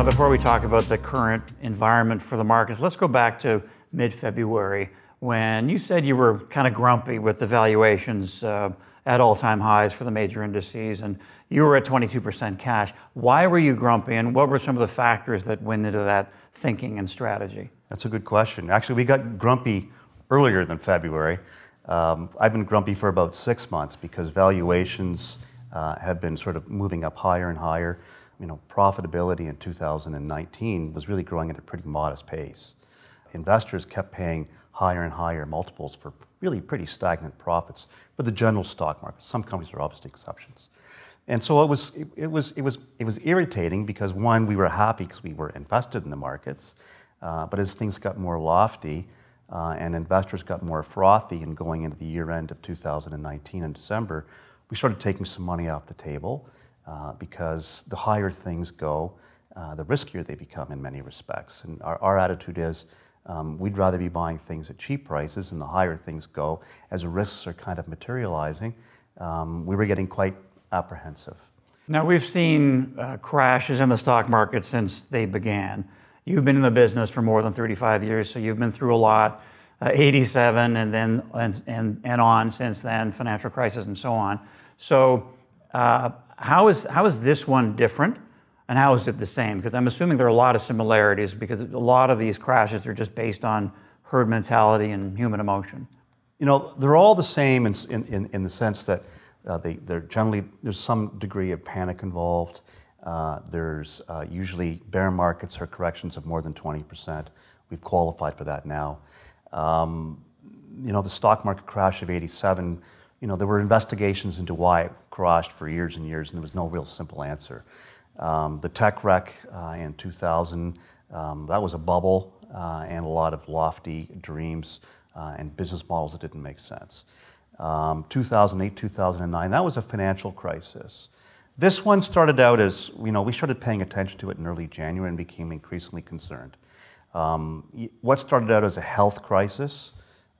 Now, before we talk about the current environment for the markets, let's go back to mid February when you said you were kind of grumpy with the valuations uh, at all time highs for the major indices, and you were at 22% cash. Why were you grumpy, and what were some of the factors that went into that thinking and strategy? That's a good question. Actually, we got grumpy earlier than February. Um, I've been grumpy for about six months because valuations uh, have been sort of moving up higher and higher you know, profitability in 2019 was really growing at a pretty modest pace. Investors kept paying higher and higher multiples for really pretty stagnant profits for the general stock market. Some companies are obviously exceptions. And so it was, it, was, it was, it was irritating because one, we were happy because we were invested in the markets. Uh, but as things got more lofty uh, and investors got more frothy and going into the year end of 2019 in December, we started taking some money off the table. Uh, because the higher things go, uh, the riskier they become in many respects. And our, our attitude is um, we'd rather be buying things at cheap prices, and the higher things go, as risks are kind of materializing, um, we were getting quite apprehensive. Now, we've seen uh, crashes in the stock market since they began. You've been in the business for more than 35 years, so you've been through a lot. Uh, 87 and then and, and, and on since then, financial crisis and so on. So uh, how is, how is this one different and how is it the same? Because I'm assuming there are a lot of similarities because a lot of these crashes are just based on herd mentality and human emotion. You know, they're all the same in, in, in the sense that uh, they, they're generally, there's some degree of panic involved. Uh, there's uh, usually bear markets or corrections of more than 20%. We've qualified for that now. Um, you know, the stock market crash of 87 you know, there were investigations into why it crashed for years and years, and there was no real simple answer. Um, the tech wreck uh, in 2000, um, that was a bubble uh, and a lot of lofty dreams uh, and business models that didn't make sense. Um, 2008, 2009, that was a financial crisis. This one started out as, you know, we started paying attention to it in early January and became increasingly concerned. Um, what started out as a health crisis,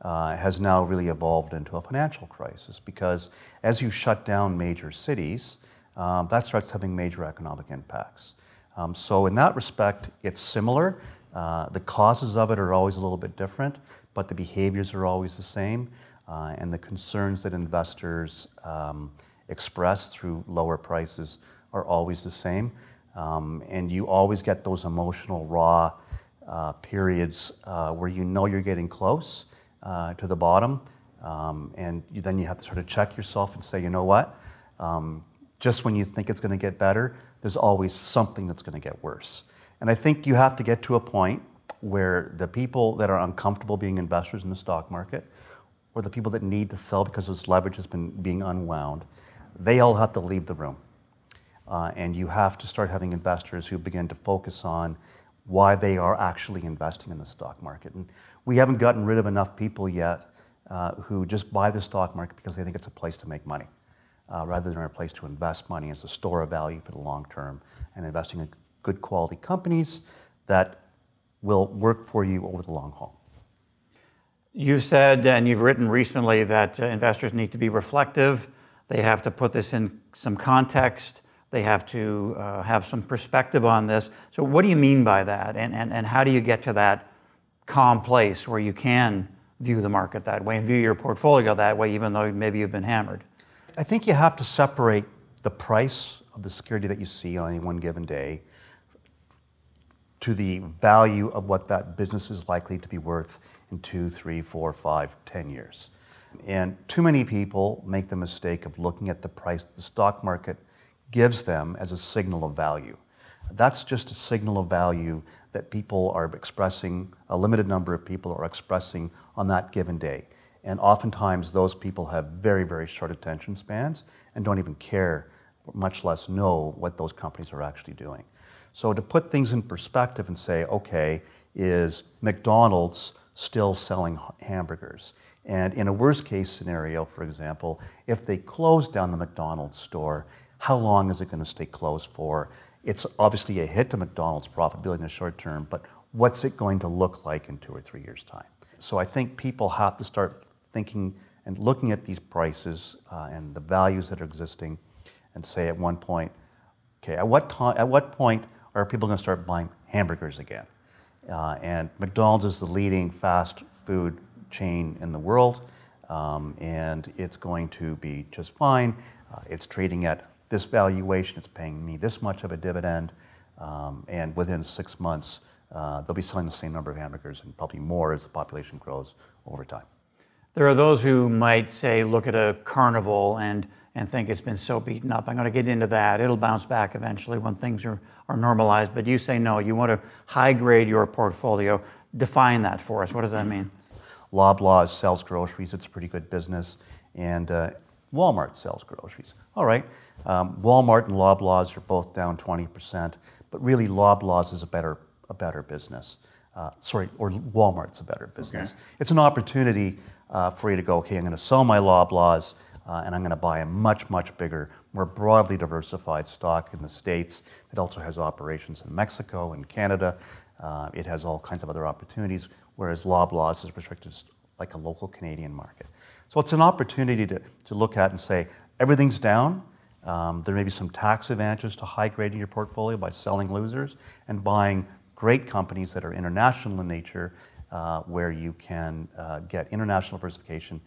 uh, has now really evolved into a financial crisis because as you shut down major cities, um, that starts having major economic impacts. Um, so, in that respect, it's similar. Uh, the causes of it are always a little bit different, but the behaviors are always the same. Uh, and the concerns that investors um, express through lower prices are always the same. Um, and you always get those emotional, raw uh, periods uh, where you know you're getting close, uh, to the bottom. Um, and you, then you have to sort of check yourself and say, you know what? Um, just when you think it's going to get better, there's always something that's going to get worse. And I think you have to get to a point where the people that are uncomfortable being investors in the stock market, or the people that need to sell because this leverage has been being unwound, they all have to leave the room. Uh, and you have to start having investors who begin to focus on why they are actually investing in the stock market. And we haven't gotten rid of enough people yet uh, who just buy the stock market because they think it's a place to make money uh, rather than a place to invest money. as a store of value for the long term and investing in good quality companies that will work for you over the long haul. You've said and you've written recently that uh, investors need to be reflective. They have to put this in some context. They have to uh, have some perspective on this. So, what do you mean by that? And, and, and how do you get to that calm place where you can view the market that way and view your portfolio that way, even though maybe you've been hammered? I think you have to separate the price of the security that you see on any one given day to the value of what that business is likely to be worth in two, three, four, five, ten years. And too many people make the mistake of looking at the price the stock market gives them as a signal of value. That's just a signal of value that people are expressing, a limited number of people are expressing on that given day. And oftentimes, those people have very, very short attention spans and don't even care, much less know what those companies are actually doing. So, to put things in perspective and say, okay, is McDonald's still selling hamburgers. And in a worst case scenario, for example, if they close down the McDonald's store, how long is it going to stay closed for? It's obviously a hit to McDonald's profitability in the short term, but what's it going to look like in two or three years' time? So I think people have to start thinking and looking at these prices uh, and the values that are existing and say at one point, okay, at what, at what point are people going to start buying hamburgers again? Uh, and McDonald's is the leading fast food chain in the world, um, and it's going to be just fine. Uh, it's trading at this valuation, it's paying me this much of a dividend, um, and within six months, uh, they'll be selling the same number of hamburgers and probably more as the population grows over time. There are those who might say, look at a carnival and and think it's been so beaten up. I'm going to get into that. It'll bounce back eventually when things are, are normalized. But you say no, you want to high grade your portfolio. Define that for us. What does that mean? Loblaw sells groceries, it's a pretty good business. And uh, Walmart sells groceries. All right. Um, Walmart and Loblaws are both down 20%, but really Loblaws is a better, a better business. Uh, sorry, or Walmart's a better business. Okay. It's an opportunity uh, for you to go, okay, I'm going to sell my Loblaws uh, and I'm going to buy a much, much bigger, more broadly diversified stock in the States that also has operations in Mexico and Canada. Uh, it has all kinds of other opportunities, whereas Loblaws is restricted to like a local Canadian market. So it's an opportunity to, to look at and say, everything's down. Um, there may be some tax advantages to high grading your portfolio by selling losers and buying great companies that are international in nature, uh, where you can uh, get international diversification.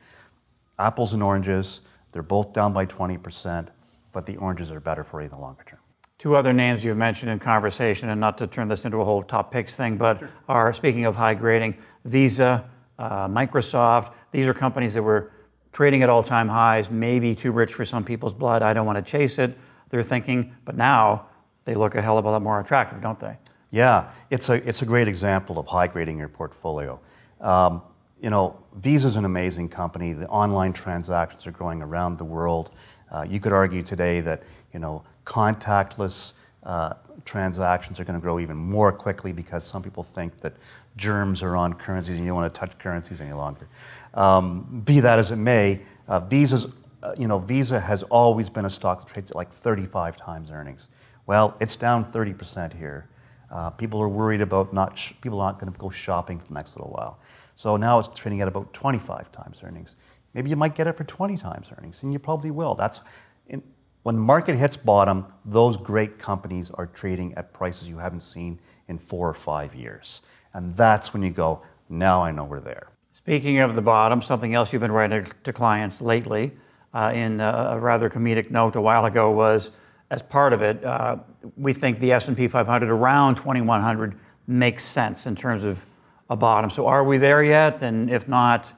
Apples and oranges, they're both down by 20%, but the oranges are better for you in the longer term. Two other names you've mentioned in conversation, and not to turn this into a whole top picks thing, but sure. are speaking of high grading, Visa, uh, Microsoft, these are companies that were trading at all time highs, maybe too rich for some people's blood. I don't want to chase it, they're thinking, but now they look a hell of a lot more attractive, don't they? Yeah, it's a, it's a great example of high grading your portfolio. Um, you know, Visa is an amazing company. The online transactions are growing around the world. Uh, you could argue today that, you know, contactless uh, transactions are going to grow even more quickly because some people think that germs are on currencies and you don't want to touch currencies any longer. Um, be that as it may, uh, Visa's, uh, you know, Visa has always been a stock that trades at like 35 times earnings. Well, it's down 30% here. Uh, people are worried about not people aren't going to go shopping for the next little while. So now it's trading at about 25 times earnings. Maybe you might get it for 20 times earnings, and you probably will. That's in, when the market hits bottom, those great companies are trading at prices you haven't seen in four or five years. And that's when you go, now I know we're there. Speaking of the bottom, something else you've been writing to clients lately uh, in uh, a rather comedic note a while ago was, as part of it, uh, we think the S&P 500 around 2100 makes sense in terms of a bottom. So are we there yet? And if not,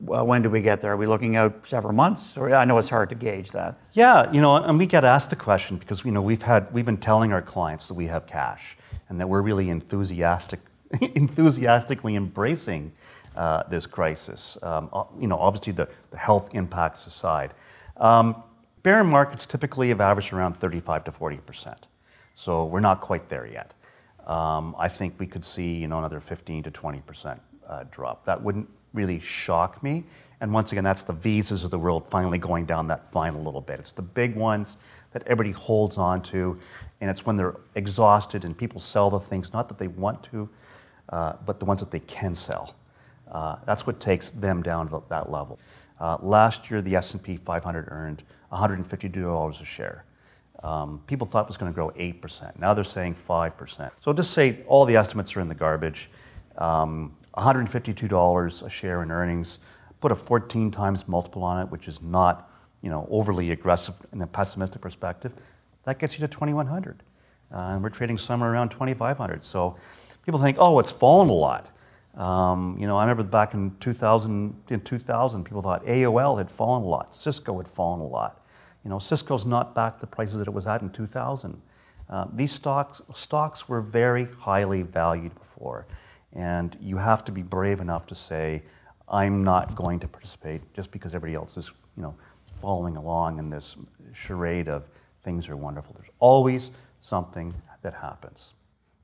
well, uh, when do we get there? Are we looking out several months? Or I know it's hard to gauge that. Yeah, you know, and we get asked the question because you know we've had we've been telling our clients that we have cash and that we're really enthusiastic, enthusiastically embracing uh, this crisis. Um, you know, obviously the, the health impacts aside, um, bear markets typically have averaged around 35 to 40 percent. So we're not quite there yet um, I think we could see you know another 15 to 20 percent uh, drop. That wouldn't really shock me. And once again, that's the visas of the world finally going down that final little bit. It's the big ones that everybody holds on to, and it's when they're exhausted and people sell the things not that they want to, uh, but the ones that they can sell. Uh, that's what takes them down to that level. Uh, last year, the S&P 500 earned 152 dollars a share um, people thought it was going to grow 8%. Now they're saying 5%. So just say all the estimates are in the garbage. Um, $152 a share in earnings, put a 14 times multiple on it, which is not you know, overly aggressive in a pessimistic perspective. That gets you to 2100 uh, And we're trading somewhere around 2500 So people think, oh, it's fallen a lot. Um, you know, I remember back in 2000, in 2000, people thought AOL had fallen a lot, Cisco had fallen a lot. You know, Cisco's not back the prices that it was at in 2000. Uh, these stocks, stocks were very highly valued before, and you have to be brave enough to say, I'm not going to participate just because everybody else is, you know, following along in this charade of things are wonderful. There's always something that happens.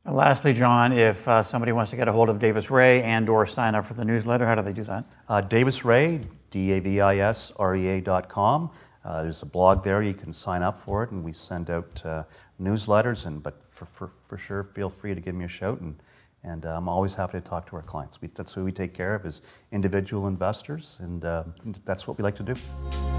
And lastly, John, if uh, somebody wants to get a hold of Davis Ray and or sign up for the newsletter, how do they do that? Uh, Davis Ray, D-A-V-I-S-R-E-A dot com. Uh, there's a blog there. You can sign up for it, and we send out uh, newsletters. And but for, for, for sure, feel free to give me a shout, and and uh, I'm always happy to talk to our clients. We, that's who we take care of as individual investors, and uh, that's what we like to do.